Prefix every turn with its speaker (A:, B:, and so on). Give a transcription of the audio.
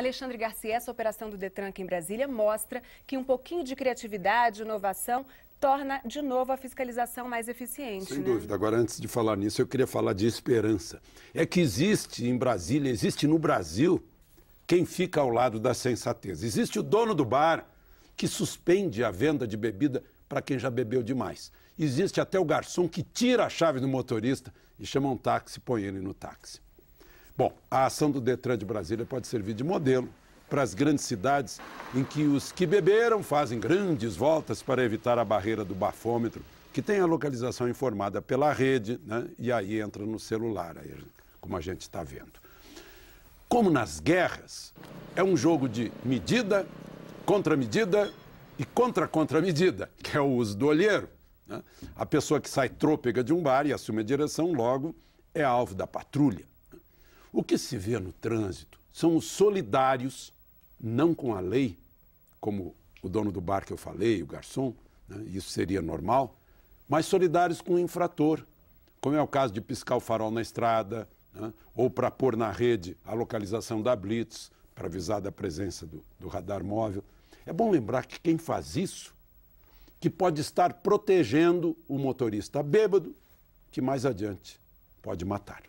A: Alexandre Garcia, essa operação do Detran aqui em Brasília mostra que um pouquinho de criatividade, inovação, torna de novo a fiscalização mais eficiente. Sem né? dúvida.
B: Agora, antes de falar nisso, eu queria falar de esperança. É que existe em Brasília, existe no Brasil, quem fica ao lado da sensatez. Existe o dono do bar que suspende a venda de bebida para quem já bebeu demais. Existe até o garçom que tira a chave do motorista e chama um táxi e põe ele no táxi. Bom, a ação do Detran de Brasília pode servir de modelo para as grandes cidades em que os que beberam fazem grandes voltas para evitar a barreira do bafômetro, que tem a localização informada pela rede, né? e aí entra no celular, aí, como a gente está vendo. Como nas guerras, é um jogo de medida, contramedida e contra-contramedida, que é o uso do olheiro. Né? A pessoa que sai trôpega de um bar e assume a direção logo é alvo da patrulha. O que se vê no trânsito são os solidários, não com a lei, como o dono do bar que eu falei, o garçom, né? isso seria normal, mas solidários com o infrator, como é o caso de piscar o farol na estrada, né? ou para pôr na rede a localização da Blitz, para avisar da presença do, do radar móvel. É bom lembrar que quem faz isso, que pode estar protegendo o motorista bêbado, que mais adiante pode matar.